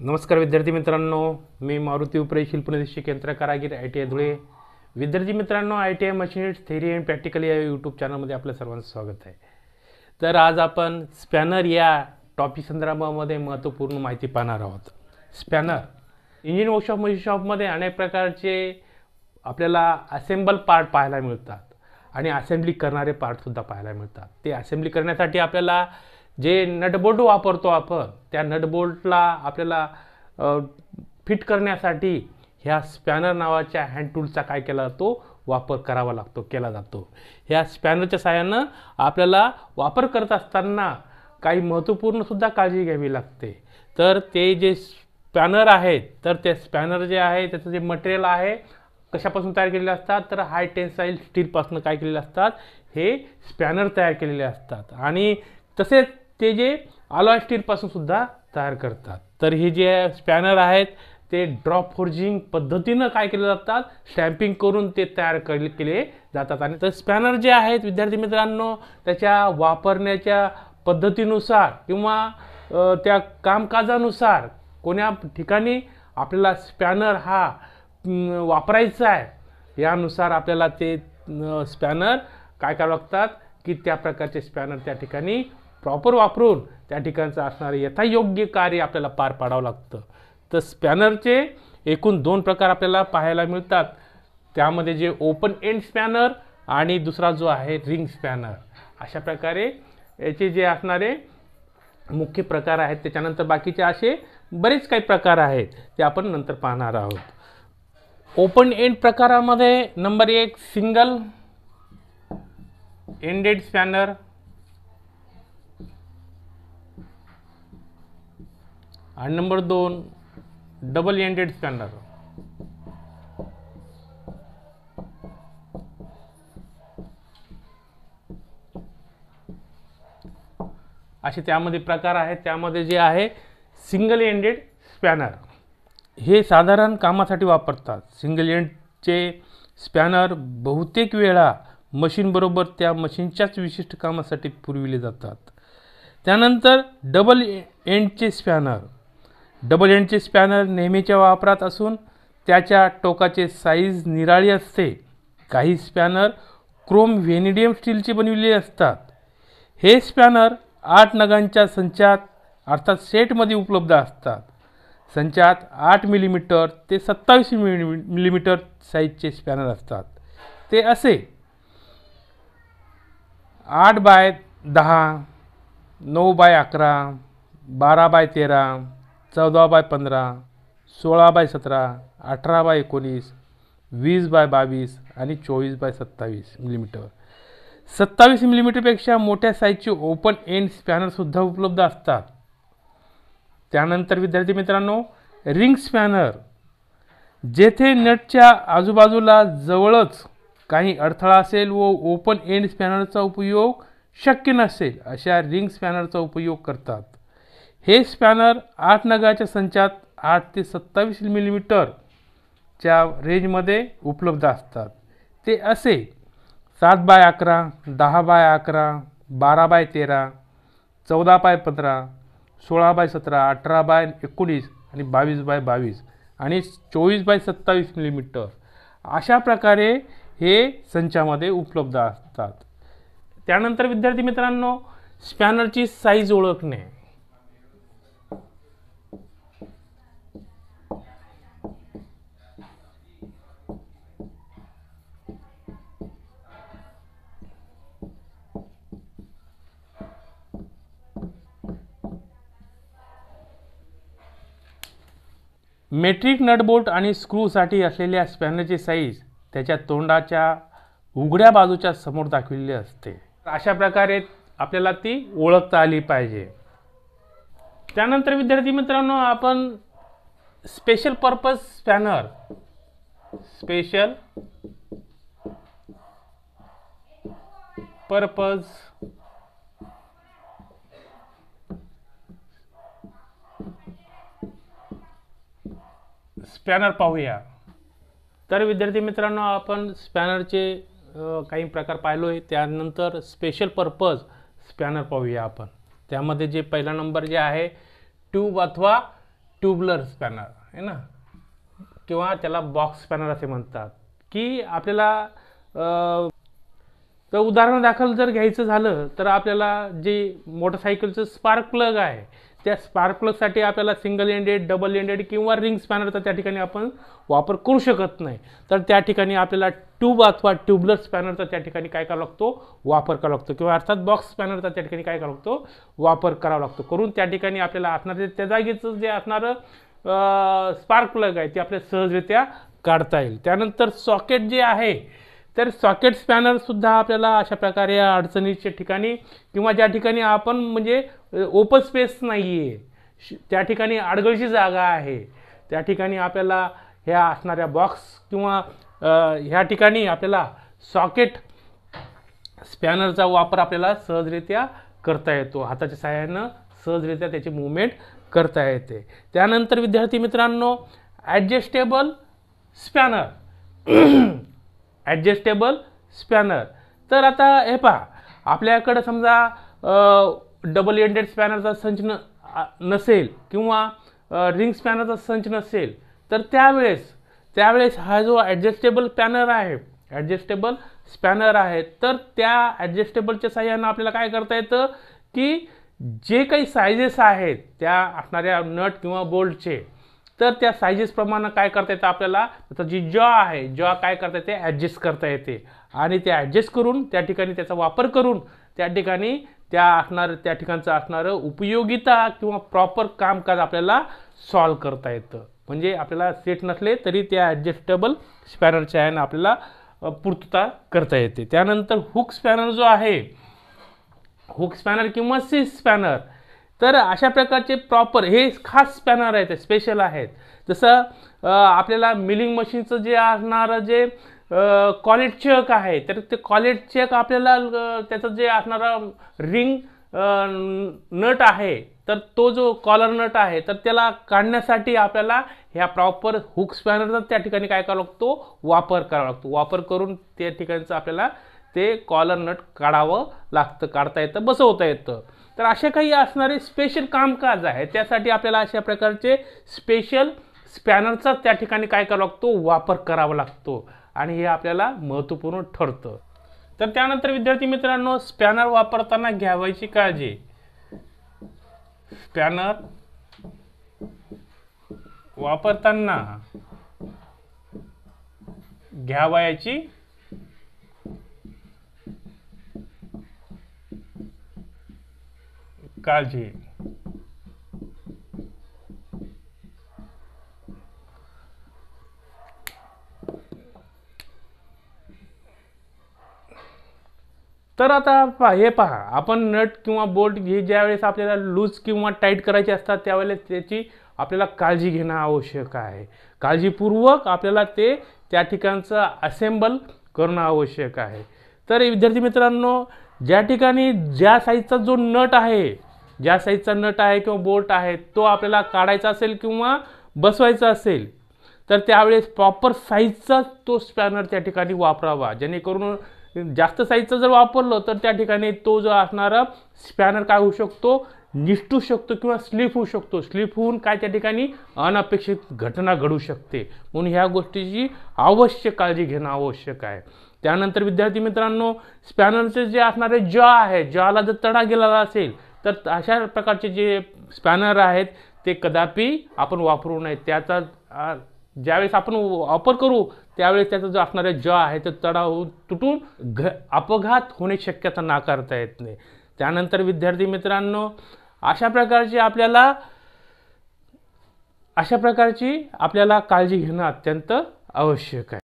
नमस्कार विद्यार्थी मित्रांनो मी मारुती उपरे शिल्पनिदेशी केंद्र कारागीर आय टी आय धुळे विद्यार्थी मित्रांनो I T I machines theory and practical या यूट्यूब चॅनलमध्ये आपलं सर्वांचं स्वागत आहे तर आज आपण स्पॅनर या टॉपिक संदर्भामध्ये महत्त्वपूर्ण माहिती पाहणार आहोत स्पॅनर इंजिन वर्कशॉप मशीन शॉपमध्ये अनेक प्रकारचे आपल्याला असेंबल पार्ट पाहायला मिळतात आणि असेंब्ली करणारे पार्टसुद्धा पाहायला मिळतात ते असेंब्ली करण्यासाठी आपल्याला जे नटबोल्ट वापरतो आपण त्या नटबोल्टला आपल्याला फिट करण्यासाठी ह्या स्पॅनर नावाच्या हँड टूलचा काय केला जातो वापर करावा लागतो केला जातो ह्या स्पॅनरच्या सहाय्यानं आपल्याला वापर करत असताना काही महत्त्वपूर्णसुद्धा काळजी घ्यावी लागते तर ते जे स्पॅनर आहेत तर ते स्पॅनर जे आहे त्याचं जे मटेरियल आहे कशापासून तयार केलेले असतात तर हाय टेन्साईल स्टीलपासून काय केलेले असतात हे स्पॅनर तयार केलेले असतात आणि तसेच ते जे अलॉय स्टीलपासून सुद्धा तयार करतात तर हे जे स्पॅनर आहेत ते ड्रॉप फोर्जिंग पद्धतीनं काय केले जातात स्टॅम्पिंग करून ते तयार केले जातात आणि तर स्पॅनर जे आहेत विद्यार्थी मित्रांनो त्याच्या वापरण्याच्या पद्धतीनुसार किंवा त्या कामकाजानुसार कोण्या ठिकाणी आपल्याला स्पॅनर हा वापरायचा आहे यानुसार आपल्याला ते स्पॅनर काय करावं लागतात की त्या प्रकारचे स्पॅनर त्या ठिकाणी प्रॉपर वापरून त्या ठिकाणचं असणारे यथायोग्य कार्य आपल्याला पार पाडावं लागतं तर स्पॅनरचे एकूण दोन प्रकार आपल्याला पाहायला मिळतात त्यामध्ये जे ओपन एंड स्पॅनर आणि दुसरा जो आहे रिंग स्पॅनर अशा प्रकारे याचे जे असणारे मुख्य प्रकार आहेत त्याच्यानंतर बाकीचे असे बरेच काही प्रकार आहेत ते आपण नंतर पाहणार आहोत ओपन एंड प्रकारामध्ये नंबर एक सिंगल एंडेड स्पॅनर आणि नंबर दोन डबल एंडेड स्पॅनर असे त्यामध्ये प्रकार आहेत त्यामध्ये जे आहे सिंगल एंडेड स्पॅनर हे साधारण कामासाठी वापरतात सिंगल एंडचे स्पॅनर बहुतेक वेळा मशीनबरोबर त्या मशीनच्याच विशिष्ट कामासाठी पुरविले जातात त्यानंतर डबल एंडचे स्पॅनर डबल एंडचे स्पॅनर नेहमीच्या वापरात असून त्याच्या टोकाचे साईज निराळी असते काही स्पॅनर क्रोम व्हेनिडियम स्टीलची बनवलेली असतात हे स्पॅनर आठ नगांच्या संचात अर्थात सेटमध्ये उपलब्ध असतात संचात आठ मिलीमीटर ते सत्तावीस मिली मिलीमीटर साईजचे स्पॅनर असतात ते असे आठ बाय दहा नऊ बाय अकरा बारा बाय तेरा चौदा बाय पंधरा सोळा बाय सतरा अठरा बाय एकोणीस वीस बाय बावीस आणि चोवीस बाय सत्तावीस मिलीमीटर सत्तावीस मिलीमीटरपेक्षा मोठ्या साईजचे ओपन एंड स्पॅनरसुद्धा उपलब्ध असतात त्यानंतर विद्यार्थी मित्रांनो रिंग स्पॅनर जेथे नटच्या आजूबाजूला जवळच काही अडथळा असेल व ओपन एंड स्पॅनरचा उपयोग शक्य नसेल अशा रिंग स्पॅनरचा उपयोग करतात हे स्पॅनर आठ नगाच्या संचात आठ ते सत्तावीस मिलीमीटरच्या रेंजमध्ये उपलब्ध असतात ते असे सात बाय अकरा दहा बाय अकरा बारा बाय तेरा चौदा बाय पंधरा सोळा बाय सतरा अठरा बाय एकोणीस आणि बावीस बाय बावीस आणि चोवीस बाय सत्तावीस मिलीमीटर अशा प्रकारे हे संचामध्ये उपलब्ध असतात त्यानंतर विद्यार्थी मित्रांनो स्पॅनरची साईज ओळखणे मेट्रिक नटबोल्ट आणि स्क्रूसाठी असलेल्या स्पॅनरची साईज त्याच्या तोंडाच्या उघड्या बाजूच्या समोर दाखविलेली असते अशा प्रकारे आपल्याला ती ओळखता आली पाहिजे त्यानंतर विद्यार्थी मित्रांनो आपण special purpose spanner special purpose spanner पाहूया तर विद्यार्थी मित्रांनो आपण स्पॅनरचे काही प्रकार पाहिलो आहे त्यानंतर स्पेशल पर्पज स्पॅनर पाहूया आपण त्यामध्ये जे पहिला नंबर जे आहे ट्यूब अथवा ट्यूबलर स्पॅनर आहे ना किंवा त्याला बॉक्स स्पॅनर असे म्हणतात की आपल्याला तर उदाहरण दाखल जर घ्यायचं झालं तर आपल्याला जे मोटरसायकलचं स्पार्क प्लग आहे त्या स्पार्क प्लगसाठी आपल्याला सिंगल एंडेड डबल एंडेड किंवा रिंग स्पॅनरचा त्या ठिकाणी आपण वापर करू शकत नाही तर त्या ठिकाणी आपल्याला ट्यूब अथवा ट्यूबलेस स्पॅनरचा त्या ठिकाणी काय करावा लागतो वापर करावा लागतो किंवा अर्थात बॉक्स स्पॅनरचा त्या ठिकाणी काय करावा लागतो वापर करावा लागतो करून त्या ठिकाणी आपल्याला असणारे त्या जागेचं जे असणारं स्पार्क प्लग आहे ते आपल्या सहजरित्या काढता येईल त्यानंतर सॉकेट जे आहे तर सॉकेट स्पॅनरसुद्धा आपल्याला अशा प्रकारे अडचणीच्या ठिकाणी किंवा ज्या ठिकाणी आपण म्हणजे ओपन स्पेस नाही आहे त्या ठिकाणी आडगळीची जागा आहे त्या ठिकाणी आपल्याला ह्या असणाऱ्या बॉक्स किंवा ह्या ठिकाणी आपल्याला सॉकेट स्पॅनरचा वापर आपल्याला सहजरित्या करता येतो हाताच्या सहाय्यानं सहजरित्या त्याची मुवमेंट करता येते त्यानंतर विद्यार्थी मित्रांनो ॲडजस्टेबल स्पॅनर ॲडजस्टेबल स्पॅनर तर आता हे पहा आपल्याकडं समजा डबल एंडेड स्पॅनरचा संच न नसेल किंवा रिंग स्पॅनरचा संच नसेल तर त्यावेळेस त्यावेळेस हा जो ॲडजस्टेबल पॅनर आहे ॲडजस्टेबल स्पॅनर आहे तर त्या ॲडजस्टेबलच्या साह्यानं आपल्याला काय करता येतं की जे काही सायझेस आहेत त्या असणाऱ्या नट किंवा बोल्टचे तर त्या सायजेसप्रमाणे काय करता येतं आपल्याला त्याचा जी जॉ आहे जॉ काय करता येते ॲडजस्ट करता येते आणि ते ॲडजस्ट करून त्या ठिकाणी त्याचा वापर करून त्या ठिकाणी त्या असणारं त्या ठिकाणचं असणारं उपयोगिता किंवा प्रॉपर कामकाज आपल्याला सॉल्व करता येतं म्हणजे आपल्याला सेट नसले तरी त्या ॲडजस्टेबल स्पॅनरच्या ह्यानं आपल्याला पूर्तता करता येते त्यानंतर हुक स्पॅनर जो आहे हुक स्पॅनर किंवा सी स्पॅनर तर अशा प्रकारचे प्रॉपर हे खास स्पॅनर आहेत स्पेशल आहेत जसं आपल्याला मिलिंग मशीनचं जे असणारं जे कॉलेट चेक आहे तर ते कॉलेट चेक आपल्याला त्याचं जे असणारा रिंग नट आहे तर तो जो कॉलर नट आहे तर त्याला काढण्यासाठी आपल्याला ह्या प्रॉपर हुक स्पॅनरचा त्या ठिकाणी काय करावं लागतो वापर करावा लागतो वापर करून त्या ठिकाणचं आपल्याला ते कॉलर नट काढावं लागतं काढता येतं बसवता येतं तर असे काही असणारे स्पेशल कामकाज आहे त्यासाठी आपल्याला अशा प्रकारचे स्पेशल स्पॅनरचा त्या ठिकाणी काय करावा लागतो वापर करावा लागतो आणि हे आपल्याला महत्त्वपूर्ण ठरतं तर त्यानंतर विद्यार्थी मित्रांनो स्पॅनर वापरताना घ्यावायची काळजी स्पॅनर वापरताना घ्यावयाची काळजी तर आता पहा हे पहा आपण नट किंवा बोल्ट हे ज्या वेळेस आपल्याला लूज किंवा टाईट करायचे असतात त्यावेळेस त्याची आपल्याला काळजी घेणं आवश्यक आहे काळजीपूर्वक आपल्याला ते त्या ठिकाणचं असेंबल करणं आवश्यक आहे तर विद्यार्थी मित्रांनो ज्या ठिकाणी ज्या साईजचा जो नट आहे ज्या साईजचा नट आहे किंवा बोट आहे तो आपल्याला काढायचा असेल किंवा बसवायचा असेल तर त्यावेळेस प्रॉपर साईजचा तो स्पॅनर त्या ठिकाणी वापरावा जेणेकरून जास्त साईजचा जर वापरलं तर त्या ठिकाणी तो जो असणारा स्पॅनर काय होऊ शकतो निष्ठू शकतो किंवा स्लिप होऊ शकतो स्लिप होऊन काय त्या ठिकाणी अनपेक्षित घटना घडू शकते म्हणून ह्या गोष्टीची आवश्यक काळजी घेणं आवश्यक आहे त्यानंतर विद्यार्थी मित्रांनो स्पॅनरचे जे असणारे जॉ आहे जॉला जर तडा गेलेला असेल तर अशा प्रकारचे जे स्पॅनर आहेत ते कदापि आपण वापरू नये त्याचा ज्यावेळेस आपण वापर करू त्यावेळेस त्याचा जो असणारे ज आहे तो तडावून तुटून घ अपघात होण्याची शक्यता नाकारता येत नाही त्यानंतर विद्यार्थी मित्रांनो अशा प्रकारची आपल्याला अशा प्रकारची आपल्याला काळजी घेणं अत्यंत आवश्यक आहे